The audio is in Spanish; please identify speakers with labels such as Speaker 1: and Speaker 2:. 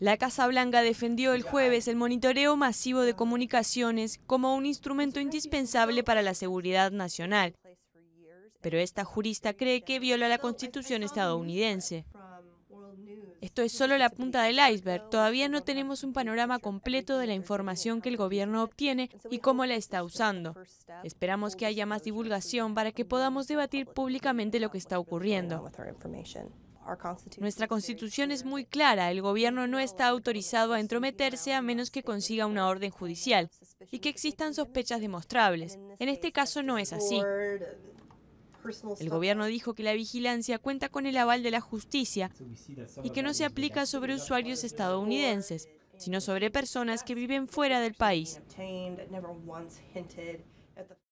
Speaker 1: La Casa Blanca defendió el jueves el monitoreo masivo de comunicaciones como un instrumento indispensable para la seguridad nacional, pero esta jurista cree que viola la Constitución estadounidense. Esto es solo la punta del iceberg. Todavía no tenemos un panorama completo de la información que el gobierno obtiene y cómo la está usando. Esperamos que haya más divulgación para que podamos debatir públicamente lo que está ocurriendo. Nuestra constitución es muy clara, el gobierno no está autorizado a entrometerse a menos que consiga una orden judicial y que existan sospechas demostrables. En este caso no es así. El gobierno dijo que la vigilancia cuenta con el aval de la justicia y que no se aplica sobre usuarios estadounidenses, sino sobre personas que viven fuera del país.